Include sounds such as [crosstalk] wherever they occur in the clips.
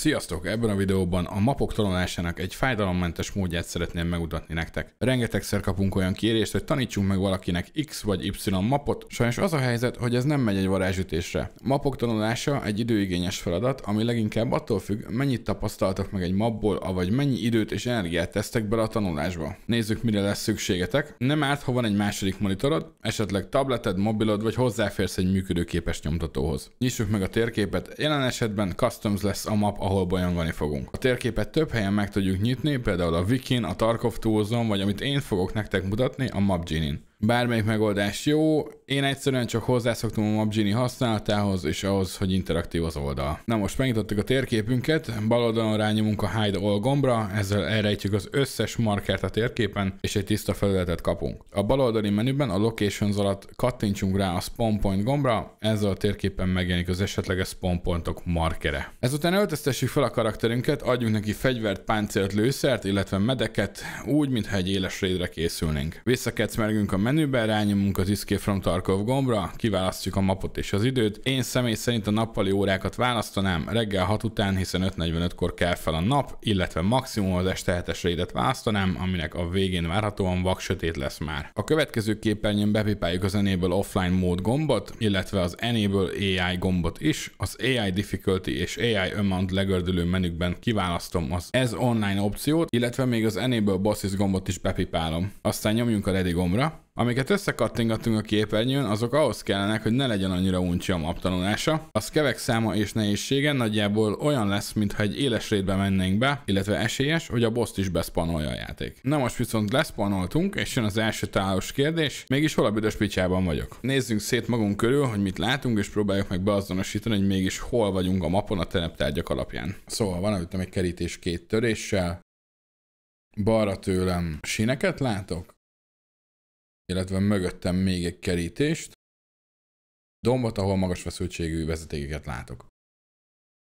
Sziasztok! Ebben a videóban a mapok tanulásának egy fájdalommentes módját szeretném megmutatni nektek. Rengetegszer kapunk olyan kérést, hogy tanítsunk meg valakinek X vagy Y mapot, sajnos az a helyzet, hogy ez nem megy egy varázsütésre. Mapok tanulása egy időigényes feladat, ami leginkább attól függ, mennyit tapasztaltak meg egy mapból, avagy mennyi időt és energiát tesztek bele a tanulásba. Nézzük, mire lesz szükségetek. Nem árt, ha van egy második monitorod, esetleg tableted, mobilod, vagy hozzáférsz egy működőképes nyomtatóhoz. Nyissuk meg a térképet, jelen esetben Customs lesz a map, ahol bolyongani fogunk. A térképet több helyen meg tudjuk nyitni, például a Wikin, a Tarkov Toolzon, vagy amit én fogok nektek mutatni, a MapGenie-n. Bármelyik megoldás jó, én egyszerűen csak hozzászoktam a MapGenie használatához és ahhoz, hogy interaktív az oldal. Na most megnyitottuk a térképünket, bal oldalon rányomunk a Hide All gombra, ezzel elrejtjük az összes markert a térképen, és egy tiszta felületet kapunk. A bal oldali menüben a Locations alatt kattintsunk rá a Spawn Point gombra, ezzel a térképen megjelenik az esetleges Spawn Pointok markere. Ezután öltöztessük fel a karakterünket, adjunk neki fegyvert, páncélt, lőszert, illetve medeket, úgy, mintha egy éles raidre készülnénk. Visszakecmergünk a menüben, rányomunk az Escape from Tarkov gombra, kiválasztjuk a mapot és az időt. Én személy szerint a nappali órákat választanám, reggel 6 után, hiszen 5.45-kor kell fel a nap, illetve maximum az este 7-es raidet választanám, aminek a végén várhatóan vak sötét lesz már. A következő képernyőn bepipáljuk az Enable Offline Mode gombot, illetve az Enable AI gombot is. Az AI Difficulty és AI Amount legördülő menükben kiválasztom az Ez Online opciót, illetve még az Enable Bosses gombot is bepipálom. Aztán nyomjunk a Ready gombra, Amiket összekattingatunk a képernyőn, azok ahhoz kellenek, hogy ne legyen annyira uncsi a map tanulása. A szkevek száma és nehézsége nagyjából olyan lesz, mintha egy éles rétbe mennénk be, illetve esélyes, hogy a boss is beszpanolja a játék. Na most viszont leszpanoltunk, és jön az első tálos kérdés, mégis hol a büdös picsában vagyok. Nézzünk szét magunk körül, hogy mit látunk, és próbáljuk meg beazonosítani, hogy mégis hol vagyunk a mapon a tereptárgyak alapján. Szóval van előttem egy kerítés két töréssel, balra tőlem sineket látok, illetve mögöttem még egy kerítést, dombot, ahol magas feszültségű vezetékeket látok.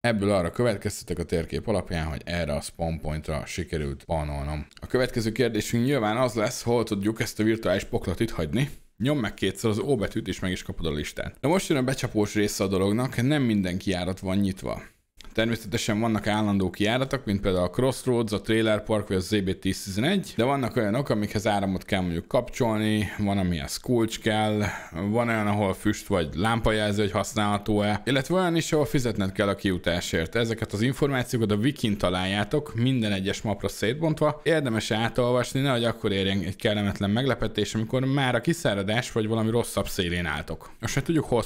Ebből arra következtetek a térkép alapján, hogy erre a spawn pointra sikerült panolnom. A következő kérdésünk nyilván az lesz, hol tudjuk ezt a virtuális poklat itt hagyni. Nyom meg kétszer az O betűt, és meg is kapod a listát. De most jön a becsapós része a dolognak, nem minden kiárat van nyitva. Természetesen vannak állandó kiáratok, mint például a Crossroads, a Trailer Park vagy a ZB1011, de vannak olyanok, amikhez áramot kell mondjuk kapcsolni, van amihez kulcs kell, van olyan, ahol füst vagy lámpajelző, hogy használható-e, illetve olyan is, ahol fizetned kell a kiutásért. Ezeket az információkat a Wikin találjátok, minden egyes mapra szétbontva. Érdemes átolvasni, nehogy akkor érjen egy kellemetlen meglepetés, amikor már a kiszáradás vagy valami rosszabb szélén álltok. Most hát tudjuk, hol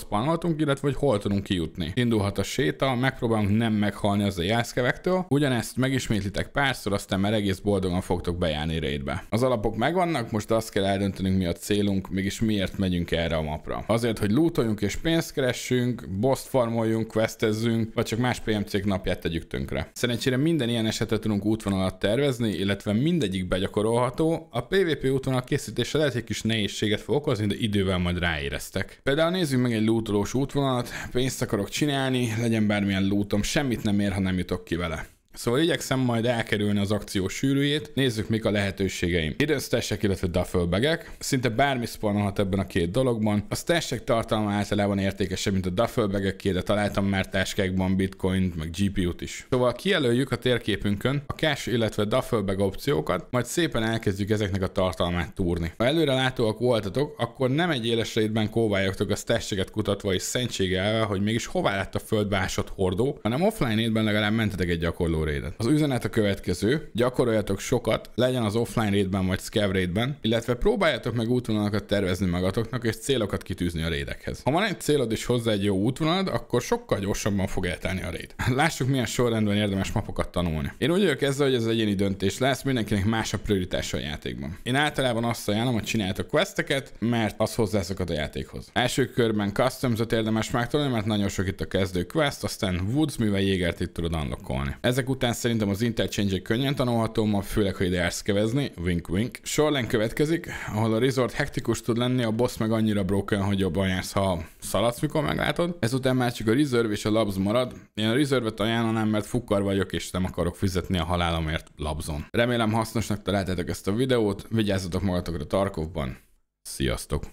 illetve hogy hol tudunk kijutni. Indulhat a séta, megpróbálunk nem meghalni az a jászkevektől. Ugyanezt megismétlitek párszor, aztán már egész boldogan fogtok bejárni raidbe. Az alapok megvannak, most azt kell eldöntenünk, mi a célunk, mégis miért megyünk erre a mapra. Azért, hogy lootoljunk és pénzt keressünk, boss farmoljunk, questezzünk, vagy csak más PMC-k napját tegyük tönkre. Szerencsére minden ilyen esetet tudunk útvonalat tervezni, illetve mindegyik begyakorolható. A PvP útvonal készítése lehet egy kis nehézséget fog okozni, de idővel majd ráéreztek. Például nézzük meg egy lootolós útvonalat, pénzt akarok csinálni, legyen bármilyen lootom, sem semmit nem ér, ha nem jutok ki vele. Szóval igyekszem majd elkerülni az akció sűrűjét, nézzük mik a lehetőségeim. Időztessek, illetve duffelbegek. Szinte bármi spawnolhat ebben a két dologban. A stashek tartalma általában értékesebb, mint a duffelbegek, de találtam már táskákban bitcoint, meg GPU-t is. Szóval kijelöljük a térképünkön a cash, illetve duffelbeg opciókat, majd szépen elkezdjük ezeknek a tartalmát túrni. Ha előre látóak voltatok, akkor nem egy éles rétben kóvályogtok a stasheket kutatva és szentségelve, hogy mégis hová lett a földbe hordó, hanem offline étben legalább mentetek egy gyakorló raidet. Az üzenet a következő, gyakoroljatok sokat, legyen az offline raidben vagy scav raidben, illetve próbáljátok meg útvonalakat tervezni magatoknak és célokat kitűzni a raidekhez. Ha van egy célod és hozzá egy jó útvonalad, akkor sokkal gyorsabban fog eltelni a raid. [laughs] Lássuk, milyen sorrendben érdemes mapokat tanulni. Én úgy vagyok ezzel, hogy ez egyéni döntés lesz, mindenkinek más a prioritás a játékban. Én általában azt ajánlom, hogy csináljátok questeket, mert az hozzászokat a játékhoz. Első körben customzot érdemes megtanulni, mert nagyon sok itt a kezdő quest, aztán Woods, mivel itt tudod unlockolni. Ezek után szerintem az interchange könnyen tanulható, ma főleg, ha ide jársz kevezni, wink wink. Shoreline következik, ahol a resort hektikus tud lenni, a boss meg annyira broken, hogy jobban jársz, ha szaladsz, mikor meglátod. Ezután már csak a reserve és a labz marad. Én a reserve-et ajánlanám, mert fukkar vagyok, és nem akarok fizetni a halálomért labzon. Remélem hasznosnak találtátok ezt a videót, vigyázzatok magatokra Tarkovban. Sziasztok!